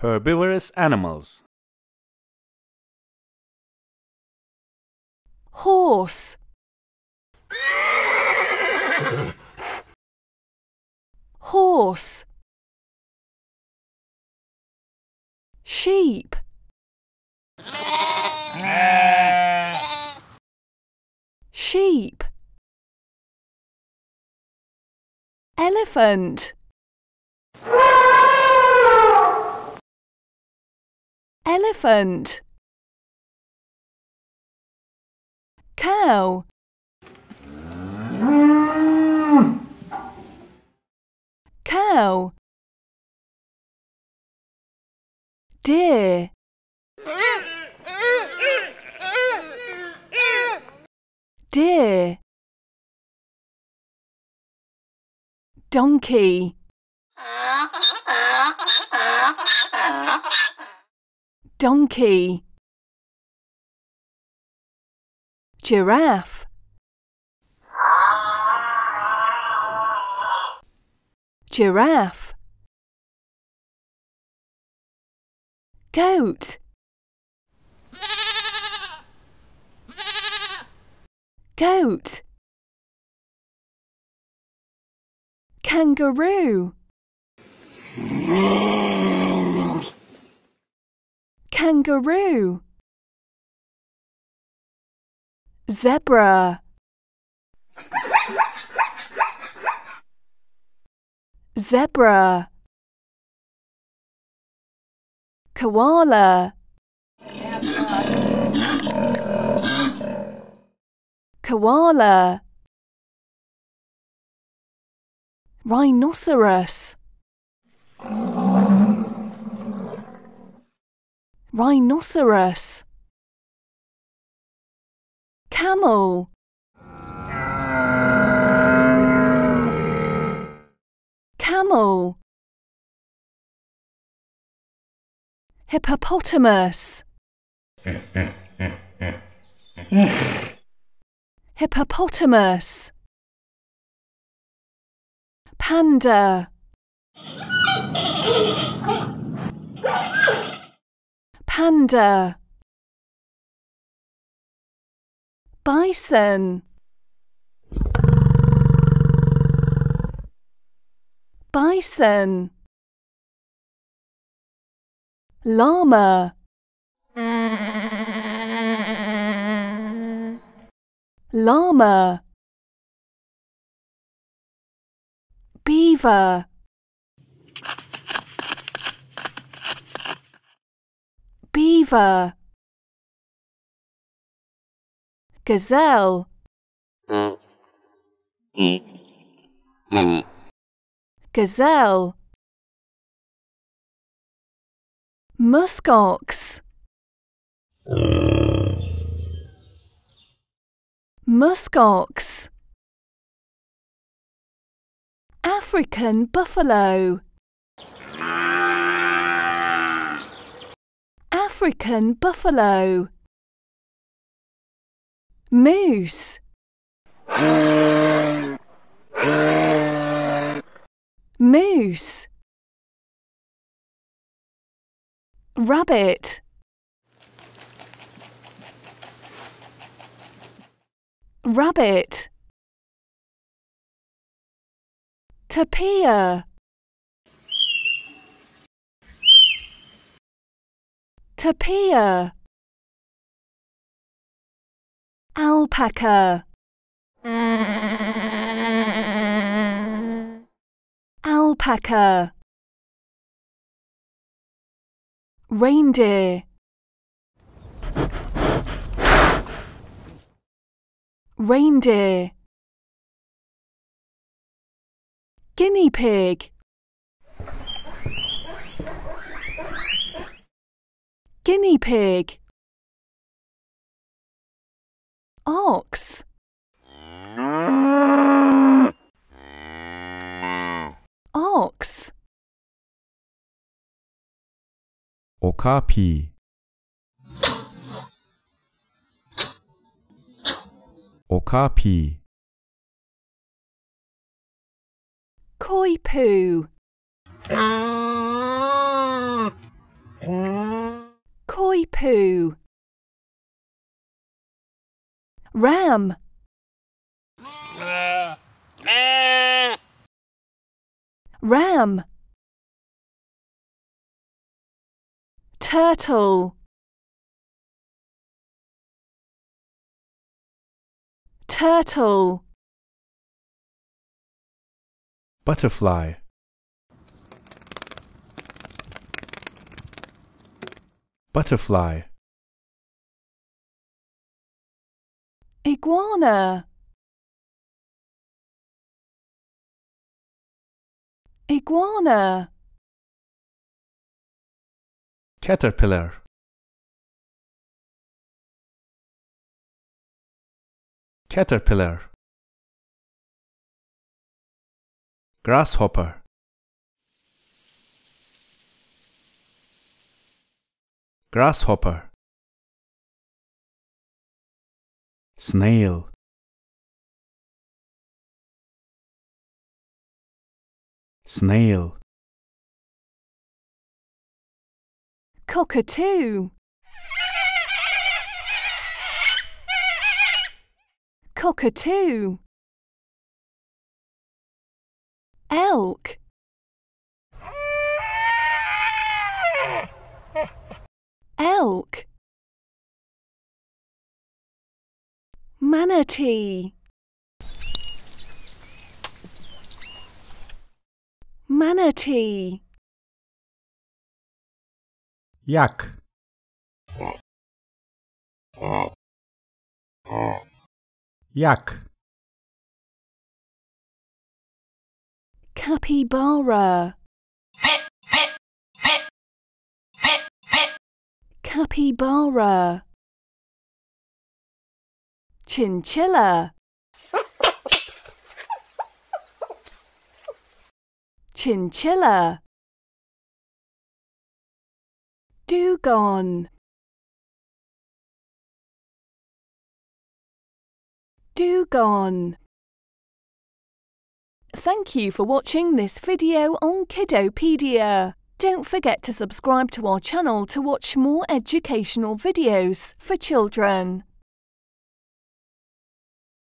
Herbivorous animals. Horse. Horse. Sheep. Sheep. Elephant. elephant cow cow deer deer donkey Donkey Giraffe Giraffe Goat Goat Kangaroo kangaroo zebra zebra koala koala rhinoceros Rhinoceros Camel Camel Hippopotamus Hippopotamus Panda Panda Bison Bison Llama Llama Beaver beaver gazelle gazelle muskox muskox African buffalo African buffalo Moose Moose Rabbit Rabbit Tapir Tapir Alpaca Alpaca Reindeer Reindeer Guinea pig guinea pig ox ox okapi okapi koi poo poo. Ram. Ram. Turtle. Turtle. Butterfly. Butterfly. Iguana. Iguana. Caterpillar. Caterpillar. Grasshopper. grasshopper snail snail cockatoo cockatoo elk Manatee. Manatee. Yak. Yak. Capybara. Capybara. Chinchilla Chinchilla Dugon Dugon Thank you for watching this video on Kiddopedia. Don't forget to subscribe to our channel to watch more educational videos for children.